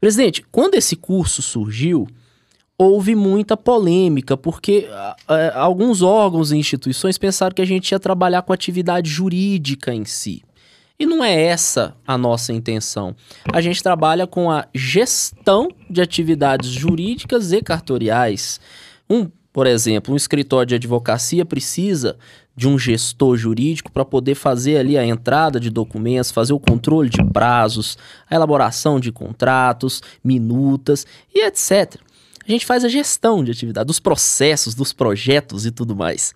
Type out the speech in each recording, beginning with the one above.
Presidente, quando esse curso surgiu, houve muita polêmica, porque uh, alguns órgãos e instituições pensaram que a gente ia trabalhar com atividade jurídica em si. E não é essa a nossa intenção. A gente trabalha com a gestão de atividades jurídicas e cartoriais. Um por exemplo, um escritório de advocacia precisa de um gestor jurídico para poder fazer ali a entrada de documentos, fazer o controle de prazos, a elaboração de contratos, minutas e etc. A gente faz a gestão de atividade, dos processos, dos projetos e tudo mais.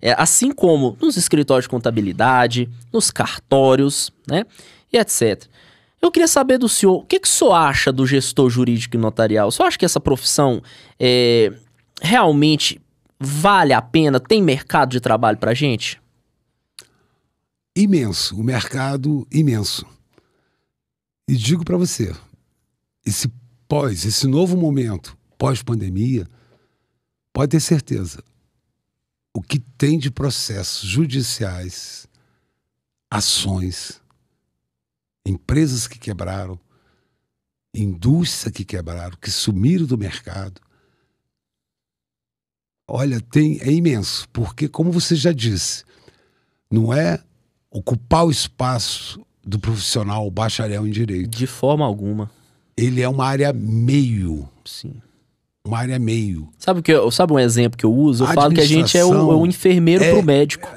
É, assim como nos escritórios de contabilidade, nos cartórios, né? E etc. Eu queria saber do senhor, o que, que o senhor acha do gestor jurídico e notarial? O senhor acha que essa profissão é, realmente vale a pena? Tem mercado de trabalho para gente? Imenso, o um mercado imenso. E digo para você, esse pós, esse novo momento pós-pandemia, pode ter certeza, o que tem de processos judiciais, ações, empresas que quebraram, indústria que quebraram, que sumiram do mercado, Olha, tem, é imenso, porque, como você já disse, não é ocupar o espaço do profissional bacharel em direito. De forma alguma. Ele é uma área meio. Sim. Uma área meio. Sabe, que eu, sabe um exemplo que eu uso? Eu falo que a gente é o, é o enfermeiro é, para o médico.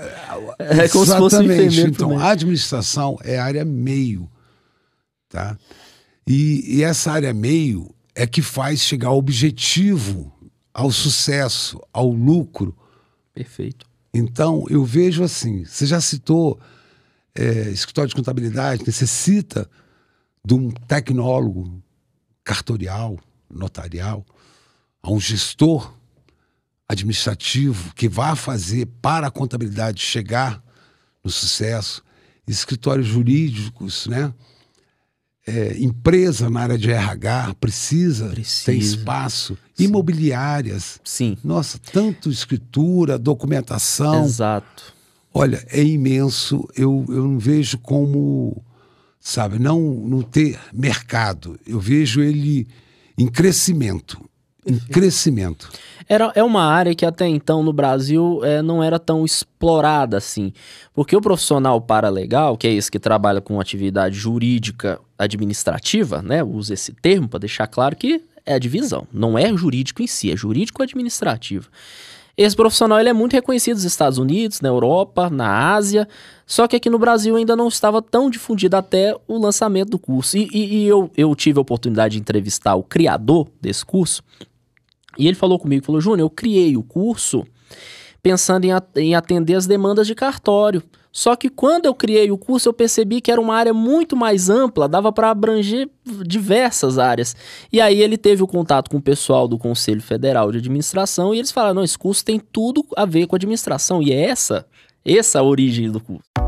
É, é como se fosse um enfermeiro. Então, a administração é área meio. Tá? E, e essa área meio é que faz chegar ao objetivo ao sucesso, ao lucro. Perfeito. Então, eu vejo assim: você já citou, é, escritório de contabilidade necessita de um tecnólogo cartorial, notarial, a um gestor administrativo que vá fazer para a contabilidade chegar no sucesso, escritórios jurídicos, né? é, empresa na área de RH precisa, precisa. ter espaço, Sim. imobiliárias. Sim. Nossa, tanto escritura, documentação. Exato. Olha, é imenso. Eu, eu não vejo como, sabe, não, não ter mercado. Eu vejo ele em crescimento crescimento. Era, é uma área que até então no Brasil é, não era tão explorada assim. Porque o profissional paralegal, que é esse que trabalha com atividade jurídica administrativa, né? Usa esse termo para deixar claro que é a divisão. Não é jurídico em si, é jurídico administrativo. Esse profissional ele é muito reconhecido nos Estados Unidos, na Europa, na Ásia, só que aqui no Brasil ainda não estava tão difundido até o lançamento do curso. E, e, e eu, eu tive a oportunidade de entrevistar o criador desse curso, e ele falou comigo, falou, Júnior, eu criei o curso pensando em atender as demandas de cartório. Só que quando eu criei o curso, eu percebi que era uma área muito mais ampla, dava para abranger diversas áreas. E aí ele teve o contato com o pessoal do Conselho Federal de Administração e eles falaram: não, esse curso tem tudo a ver com administração, e é essa, essa a origem do curso.